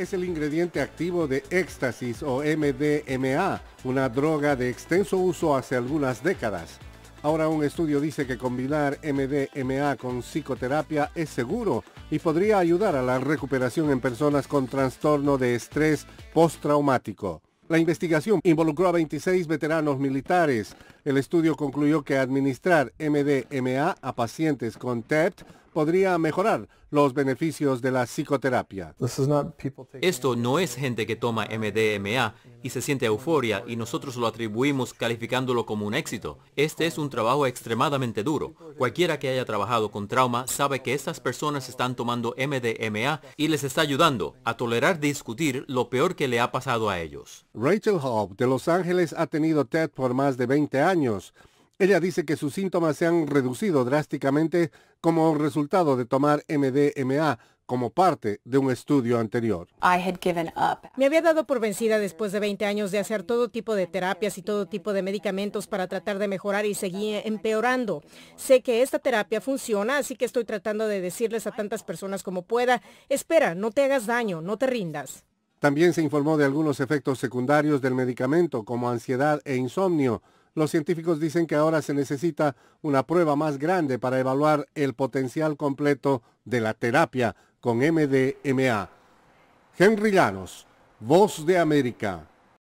es el ingrediente activo de éxtasis o MDMA, una droga de extenso uso hace algunas décadas. Ahora un estudio dice que combinar MDMA con psicoterapia es seguro y podría ayudar a la recuperación en personas con trastorno de estrés postraumático. La investigación involucró a 26 veteranos militares. El estudio concluyó que administrar MDMA a pacientes con TEPT e podría mejorar los beneficios de la psicoterapia. Esto no es gente que toma MDMA y se siente euforia y nosotros lo atribuimos calificándolo como un éxito. Este es un trabajo extremadamente duro. Cualquiera que haya trabajado con trauma sabe que estas personas están tomando MDMA y les está ayudando a tolerar discutir lo peor que le ha pasado a ellos. Rachel Hope de Los Ángeles ha tenido TED por más de 20 años. Ella dice que sus síntomas se han reducido drásticamente como resultado de tomar MDMA como parte de un estudio anterior. Me había dado por vencida después de 20 años de hacer todo tipo de terapias y todo tipo de medicamentos para tratar de mejorar y seguir empeorando. Sé que esta terapia funciona, así que estoy tratando de decirles a tantas personas como pueda, espera, no te hagas daño, no te rindas. También se informó de algunos efectos secundarios del medicamento como ansiedad e insomnio los científicos dicen que ahora se necesita una prueba más grande para evaluar el potencial completo de la terapia con MDMA. Henry Llanos, Voz de América.